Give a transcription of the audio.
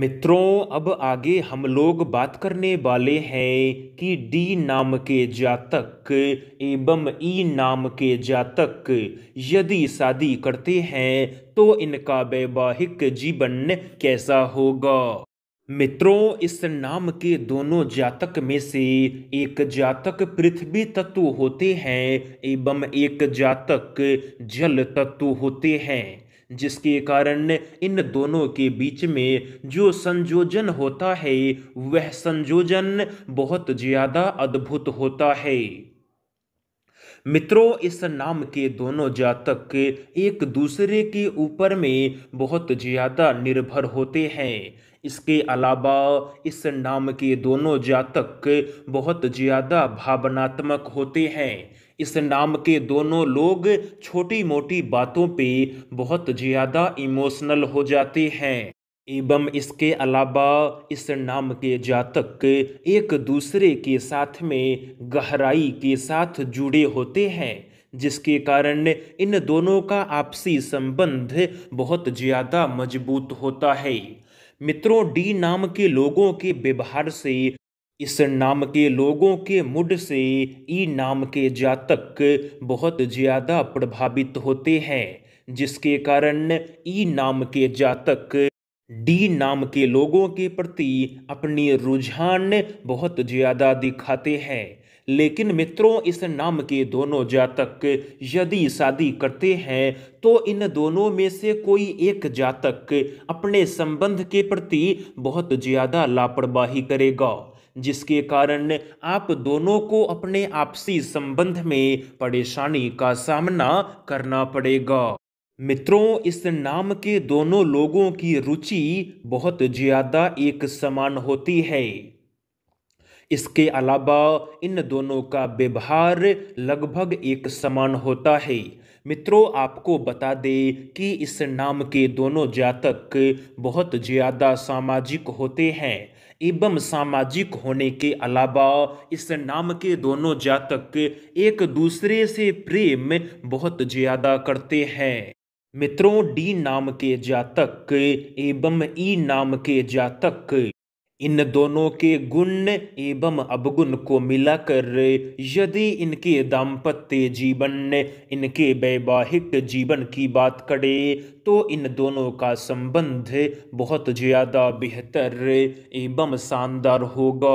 मित्रों अब आगे हम लोग बात करने वाले हैं कि डी नाम के जातक एवं ई नाम के जातक यदि शादी करते हैं तो इनका वैवाहिक जीवन कैसा होगा मित्रों इस नाम के दोनों जातक में से एक जातक पृथ्वी तत्व होते हैं एवं एक जातक जल तत्व होते हैं जिसके कारण इन दोनों के बीच में जो संयोजन होता है वह संयोजन बहुत ज़्यादा अद्भुत होता है मित्रों इस नाम के दोनों जातक एक दूसरे के ऊपर में बहुत ज़्यादा निर्भर होते हैं इसके अलावा इस नाम के दोनों जातक बहुत ज़्यादा भावनात्मक होते हैं इस नाम के दोनों लोग छोटी मोटी बातों पे बहुत ज़्यादा इमोशनल हो जाते हैं एवं इसके अलावा इस नाम के जातक एक दूसरे के साथ में गहराई के साथ जुड़े होते हैं जिसके कारण इन दोनों का आपसी संबंध बहुत ज़्यादा मजबूत होता है मित्रों डी नाम के लोगों के व्यवहार से इस नाम के लोगों के मुड से ई नाम के जातक बहुत ज़्यादा प्रभावित होते हैं जिसके कारण ई नाम के जातक डी नाम के लोगों के प्रति अपनी रुझान बहुत ज़्यादा दिखाते हैं लेकिन मित्रों इस नाम के दोनों जातक यदि शादी करते हैं तो इन दोनों में से कोई एक जातक अपने संबंध के प्रति बहुत ज़्यादा लापरवाही करेगा जिसके कारण आप दोनों को अपने आपसी संबंध में परेशानी का सामना करना पड़ेगा मित्रों इस नाम के दोनों लोगों की रुचि बहुत ज़्यादा एक समान होती है इसके अलावा इन दोनों का व्यवहार लगभग एक समान होता है मित्रों आपको बता दें कि इस नाम के दोनों जातक बहुत ज़्यादा सामाजिक होते हैं एवं सामाजिक होने के अलावा इस नाम के दोनों जातक एक दूसरे से प्रेम बहुत ज़्यादा करते हैं मित्रों डी नाम के जातक एवं ई नाम के जातक इन दोनों के गुण एवं अवगुण को मिलाकर यदि इनके दाम्पत्य जीवन इनके वैवाहिक जीवन की बात करें तो इन दोनों का संबंध बहुत ज़्यादा बेहतर एवं शानदार होगा